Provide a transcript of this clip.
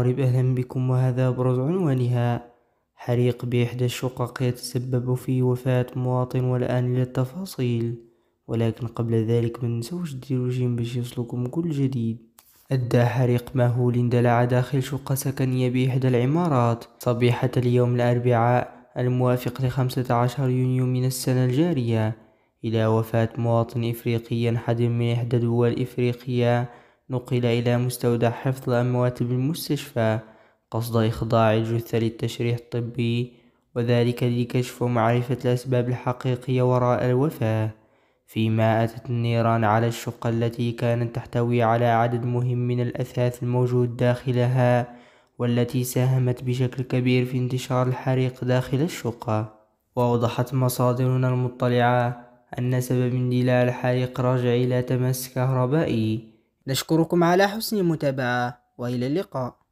المغرب أهلا بكم وهذا أبرز عنوانها حريق بإحدى الشقق يتسبب في وفاة مواطن والآن إلى التفاصيل ولكن قبل ذلك من ننسوش ديروا باش يصلكم كل جديد أدى حريق مهول اندلع داخل شقة سكنية بإحدى العمارات صبيحة اليوم الأربعاء الموافق لخمسة عشر يونيو من السنة الجارية إلى وفاة مواطن إفريقي حد من إحدى دول إفريقيا نقل إلى مستودع حفظ الأموات بالمستشفى قصد إخضاع الجثة للتشريح الطبي وذلك لكشف معرفة الأسباب الحقيقية وراء الوفاة فيما أتت النيران على الشقة التي كانت تحتوي على عدد مهم من الأثاث الموجود داخلها والتي ساهمت بشكل كبير في انتشار الحريق داخل الشقة وأوضحت مصادرنا المطلعة أن سبب اندلاع الحريق راجع إلى تماس كهربائي نشكركم على حسن المتابعة وإلى اللقاء